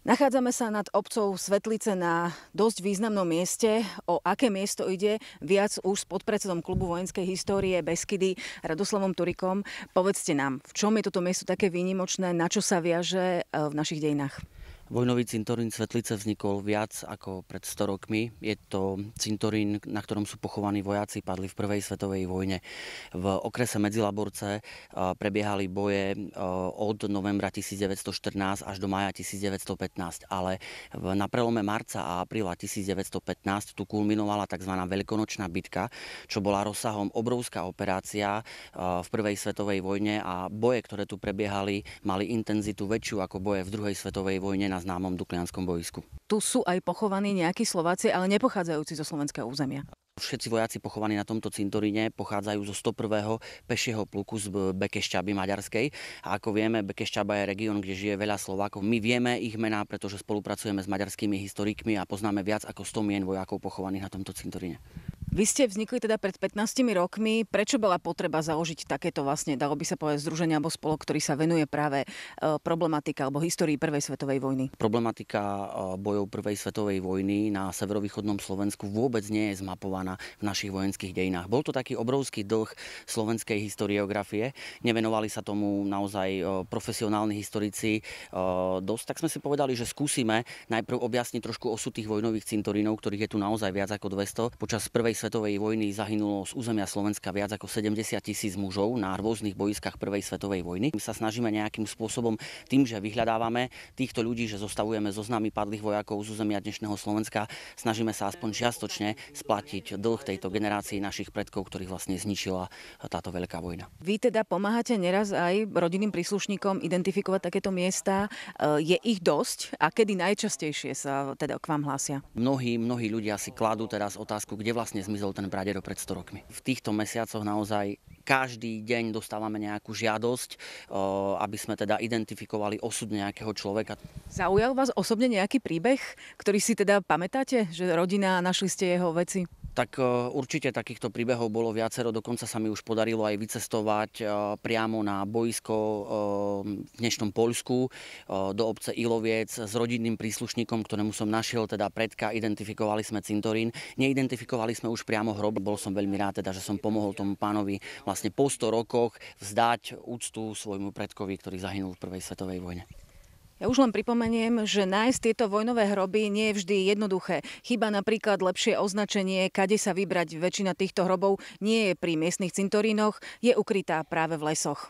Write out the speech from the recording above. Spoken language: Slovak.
Nachádzame sa nad obcov Svetlice na dosť významnom mieste. O aké miesto ide, viac už s podpredsedom klubu vojenskej histórie Beskydy Radoslavom Turikom. Povedzte nám, v čom je toto miesto také výnimočné, na čo sa viaže e, v našich dejinách? Vojnový cintorín Svetlice vznikol viac ako pred 100 rokmi. Je to cintorín, na ktorom sú pochovaní vojaci, padli v prvej svetovej vojne. V okrese Medzilaborce e, prebiehali boje e, od novembra 1914 až do maja 1915 ale na prelome marca a apríla 1915 tu kulminovala tzv. veľkonočná bitka, čo bola rozsahom obrovská operácia e, v prvej svetovej vojne a boje, ktoré tu prebiehali, mali intenzitu väčšiu ako boje v druhej svetovej vojne na známom Duklianskom bojsku. Tu sú aj pochovaní nejakí Slováci, ale nepochádzajúci zo slovenského územia. Všetci vojaci pochovaní na tomto cintoríne pochádzajú zo 101. pešieho pluku z Bekešťaby maďarskej. A ako vieme, Bekešťaba je región, kde žije veľa Slovákov. My vieme ich mená, pretože spolupracujeme s maďarskými historikmi a poznáme viac ako 100 mien vojakov pochovaných na tomto cintoríne. Vy ste vznikli teda pred 15 rokmi. Prečo bola potreba založiť takéto vlastne, dalo by sa povedať, združenie alebo spolok, ktorý sa venuje práve e, problematika alebo histórii Prvej svetovej vojny? Problematika e, bojov Prvej svetovej vojny na severovýchodnom Slovensku vôbec nie je zmapovaná v našich vojenských dejinách. Bol to taký obrovský dlh slovenskej historiografie. Nevenovali sa tomu naozaj e, profesionálni historici dosť. Tak sme si povedali, že skúsime najprv objasniť trošku osud tých vojnových cintorínov, ktorých je tu naozaj viac ako 200. Počas Prvej svetovej vojny zahynulo z územia Slovenska viac ako 70 tisíc mužov na rôznych boiskách prvej svetovej vojny. My sa snažíme nejakým spôsobom tým, že vyhľadávame týchto ľudí, že zostavujeme zoznamy padlých vojakov z územia dnešného Slovenska, snažíme sa aspoň čiastočne splatiť dlh tejto generácii našich predkov, ktorých vlastne zničila táto veľká vojna. Vy teda pomáhate neraz aj rodinným príslušníkom identifikovať takéto miesta. E, je ich dosť a kedy najčastejšie sa teda k vám hlásia? Mnohí, mnohí ľudia si kladú teraz otázku, kde vlastne zmizol ten pradedo pred 100 rokmi. V týchto mesiacoch naozaj každý deň dostávame nejakú žiadosť, aby sme teda identifikovali osud nejakého človeka. Zaujal vás osobne nejaký príbeh, ktorý si teda pamätáte, že rodina, našli ste jeho veci? tak e, určite takýchto príbehov bolo viacero. Dokonca sa mi už podarilo aj vycestovať e, priamo na boisko e, v dnešnom Poľsku do obce Iloviec s rodinným príslušníkom, ktorému som našiel teda predka. Identifikovali sme cintorín. Neidentifikovali sme už priamo hrob. Bol som veľmi rád, teda, že som pomohol tomu pánovi vlastne po 100 rokoch vzdať úctu svojmu predkovi, ktorý zahynul v prvej svetovej vojne. Ja už len pripomeniem, že nájsť tieto vojnové hroby nie je vždy jednoduché. Chyba napríklad lepšie označenie, kade sa vybrať. Väčšina týchto hrobov nie je pri miestnych cintorínoch, je ukrytá práve v lesoch.